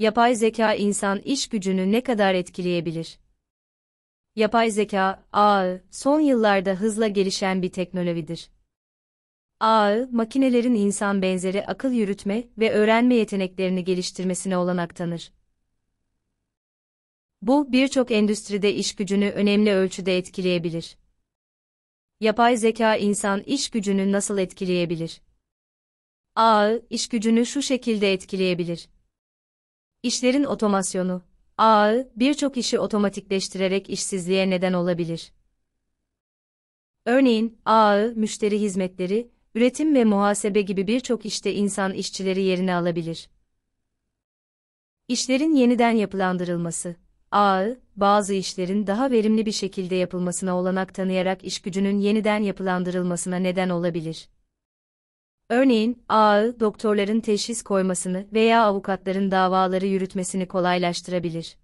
Yapay zeka insan iş gücünü ne kadar etkileyebilir? Yapay zeka, ağı, son yıllarda hızla gelişen bir teknolojidir. Ağı, makinelerin insan benzeri akıl yürütme ve öğrenme yeteneklerini geliştirmesine olanak tanır. Bu, birçok endüstride iş gücünü önemli ölçüde etkileyebilir. Yapay zeka insan iş gücünü nasıl etkileyebilir? Ağı, iş gücünü şu şekilde etkileyebilir. İşlerin otomasyonu, ağı, birçok işi otomatikleştirerek işsizliğe neden olabilir. Örneğin, ağı, müşteri hizmetleri, üretim ve muhasebe gibi birçok işte insan işçileri yerine alabilir. İşlerin yeniden yapılandırılması, ağı, bazı işlerin daha verimli bir şekilde yapılmasına olanak tanıyarak iş gücünün yeniden yapılandırılmasına neden olabilir. Örneğin, ağı, doktorların teşhis koymasını veya avukatların davaları yürütmesini kolaylaştırabilir.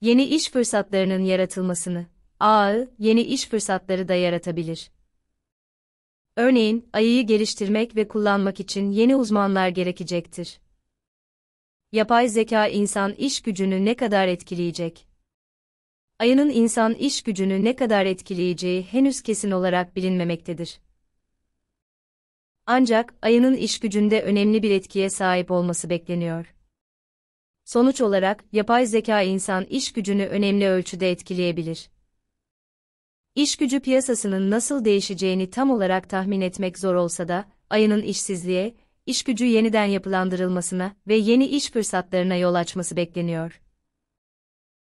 Yeni iş fırsatlarının yaratılmasını, ağı, yeni iş fırsatları da yaratabilir. Örneğin, ayıyı geliştirmek ve kullanmak için yeni uzmanlar gerekecektir. Yapay zeka insan iş gücünü ne kadar etkileyecek? Ayının insan iş gücünü ne kadar etkileyeceği henüz kesin olarak bilinmemektedir. Ancak ayının iş gücünde önemli bir etkiye sahip olması bekleniyor. Sonuç olarak yapay zeka insan iş gücünü önemli ölçüde etkileyebilir. İş gücü piyasasının nasıl değişeceğini tam olarak tahmin etmek zor olsa da, ayının işsizliğe, iş gücü yeniden yapılandırılmasına ve yeni iş fırsatlarına yol açması bekleniyor.